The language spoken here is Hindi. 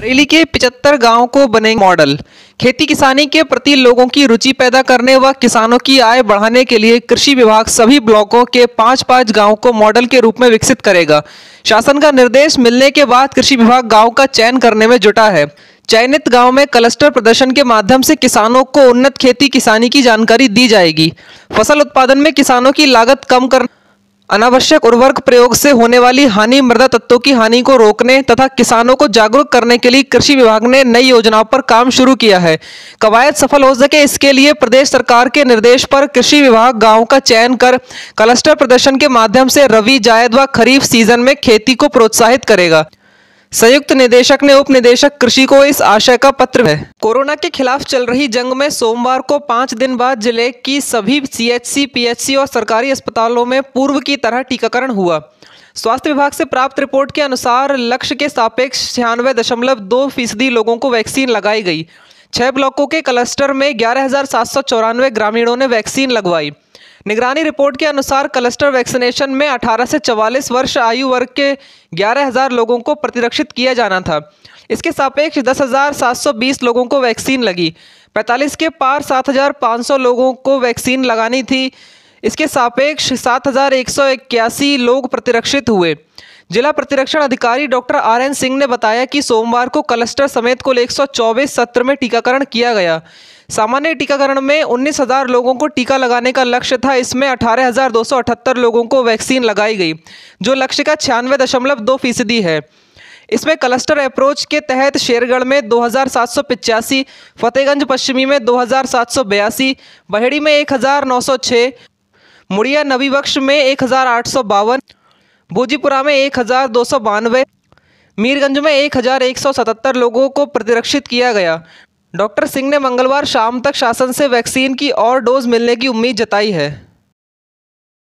रेली के 75 गाँव को बने मॉडल खेती किसानी के प्रति लोगों की रुचि पैदा करने व किसानों की आय बढ़ाने के लिए कृषि विभाग सभी ब्लॉकों के पाँच पाँच गाँव को मॉडल के रूप में विकसित करेगा शासन का निर्देश मिलने के बाद कृषि विभाग गाँव का चयन करने में जुटा है चयनित गांव में क्लस्टर प्रदर्शन के माध्यम से किसानों को उन्नत खेती किसानी की जानकारी दी जाएगी फसल उत्पादन में किसानों की लागत कम करना अनावश्यक उर्वरक प्रयोग से होने वाली हानि मृदा तत्वों की हानि को रोकने तथा किसानों को जागरूक करने के लिए कृषि विभाग ने नई योजनाओं पर काम शुरू किया है कवायद सफल हो सके इसके लिए प्रदेश सरकार के निर्देश पर कृषि विभाग गांव का चयन कर क्लस्टर प्रदर्शन के माध्यम से रवि जायद व खरीफ सीजन में खेती को प्रोत्साहित करेगा संयुक्त निदेशक ने उप निदेशक कृषि को इस आशय का पत्र है कोरोना के खिलाफ चल रही जंग में सोमवार को पाँच दिन बाद जिले की सभी सीएचसी, पीएचसी और सरकारी अस्पतालों में पूर्व की तरह टीकाकरण हुआ स्वास्थ्य विभाग से प्राप्त रिपोर्ट के अनुसार लक्ष्य के सापेक्ष छियानवे दशमलव दो फीसदी लोगों को वैक्सीन लगाई गई छह ब्लॉकों के क्लस्टर में ग्यारह ग्रामीणों ने वैक्सीन लगवाई निगरानी रिपोर्ट के अनुसार क्लस्टर वैक्सीनेशन में 18 से 44 वर्ष आयु वर्ग के 11,000 लोगों को प्रतिरक्षित किया जाना था इसके सापेक्ष 10,720 लोगों को वैक्सीन लगी 45 के पार 7,500 लोगों को वैक्सीन लगानी थी इसके सापेक्ष सात लोग प्रतिरक्षित हुए जिला प्रतिरक्षण अधिकारी डॉक्टर आर एन सिंह ने बताया कि सोमवार को क्लस्टर समेत कुल 124 सत्र में टीकाकरण किया गया सामान्य टीकाकरण में उन्नीस हजार लोगों को टीका लगाने का लक्ष्य था इसमें अठारह हजार दो सौ अठहत्तर लोगों को वैक्सीन लगाई गई जो लक्ष्य का छियानवे दशमलव दो फीसदी है इसमें क्लस्टर अप्रोच के तहत शेरगढ़ में दो हज़ार सात सौ पिचासी फतेहगंज पश्चिमी में दो हज़ार सात सौ बयासी बहेड़ी में एक हज़ार नौ सौ छः मुड़िया नवीबक्श में एक हज़ार आठ सौ बावन भोजीपुरा में एक हज़ार दो सौ बानवे मीरगंज में एक हज़ार एक सौ सतहत्तर लोगों को प्रतिरक्षित किया गया डॉक्टर सिंह ने मंगलवार शाम तक शासन से वैक्सीन की और डोज मिलने की उम्मीद जताई है